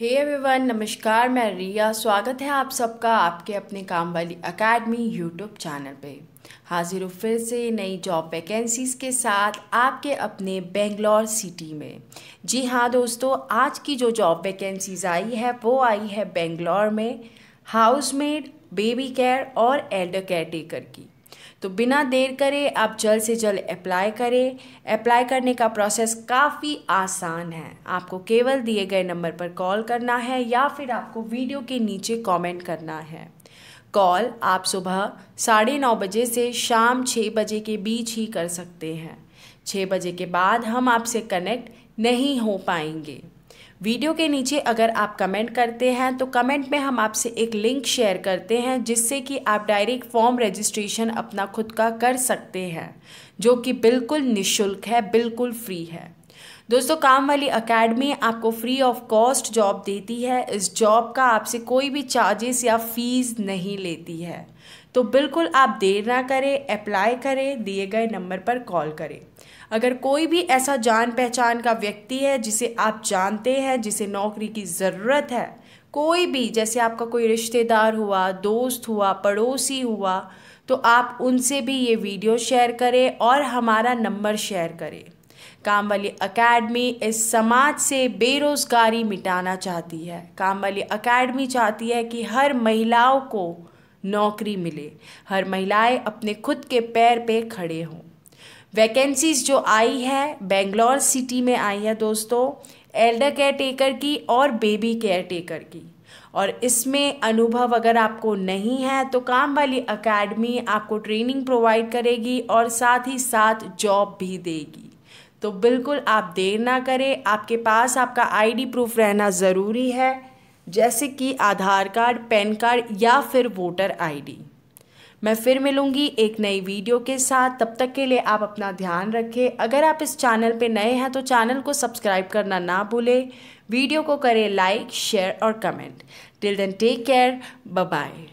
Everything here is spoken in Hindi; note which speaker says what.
Speaker 1: हे एवरीवन नमस्कार मैं रिया स्वागत है आप सबका आपके अपने काम वाली अकेडमी यूट्यूब चैनल पे हाजिर हूँ फिर से नई जॉब वैकेंसीज़ के साथ आपके अपने बेंगलोर सिटी में जी हाँ दोस्तों आज की जो जॉब वैकेंसीज़ आई है वो आई है बेंगलोर में हाउसमेड बेबी केयर और एल्डर केयर टेकर की तो बिना देर करे आप जल्द से जल्द अप्लाई करें अप्लाई करने का प्रोसेस काफ़ी आसान है आपको केवल दिए गए नंबर पर कॉल करना है या फिर आपको वीडियो के नीचे कमेंट करना है कॉल आप सुबह साढ़े नौ बजे से शाम छः बजे के बीच ही कर सकते हैं छः बजे के बाद हम आपसे कनेक्ट नहीं हो पाएंगे वीडियो के नीचे अगर आप कमेंट करते हैं तो कमेंट में हम आपसे एक लिंक शेयर करते हैं जिससे कि आप डायरेक्ट फॉर्म रजिस्ट्रेशन अपना खुद का कर सकते हैं जो कि बिल्कुल निशुल्क है बिल्कुल फ्री है दोस्तों काम वाली अकेडमी आपको फ्री ऑफ कॉस्ट जॉब देती है इस जॉब का आपसे कोई भी चार्जेस या फीस नहीं लेती है तो बिल्कुल आप देर ना करें अप्लाई करें दिए गए नंबर पर कॉल करें अगर कोई भी ऐसा जान पहचान का व्यक्ति है जिसे आप जानते हैं जिसे नौकरी की ज़रूरत है कोई भी जैसे आपका कोई रिश्तेदार हुआ दोस्त हुआ पड़ोसी हुआ तो आप उनसे भी ये वीडियो शेयर करें और हमारा नंबर शेयर करें कामवाली अकेडमी इस समाज से बेरोज़गारी मिटाना चाहती है कामवाली अकेडमी चाहती है कि हर महिलाओं को नौकरी मिले हर महिलाएं अपने खुद के पैर पे खड़े हों वैकेंसीज़ जो आई है बेंगलोर सिटी में आई है दोस्तों एल्डर केयर टेकर की और बेबी केयर टेकर की और इसमें अनुभव अगर आपको नहीं है तो काम वाली अकेडमी आपको ट्रेनिंग प्रोवाइड करेगी और साथ ही साथ जॉब भी देगी तो बिल्कुल आप देर ना करें आपके पास आपका आईडी प्रूफ रहना ज़रूरी है जैसे कि आधार कार्ड पैन कार्ड या फिर वोटर आईडी। मैं फिर मिलूँगी एक नई वीडियो के साथ तब तक के लिए आप अपना ध्यान रखें अगर आप इस चैनल पर नए हैं तो चैनल को सब्सक्राइब करना ना भूलें वीडियो को करें लाइक शेयर और comment till then take care bye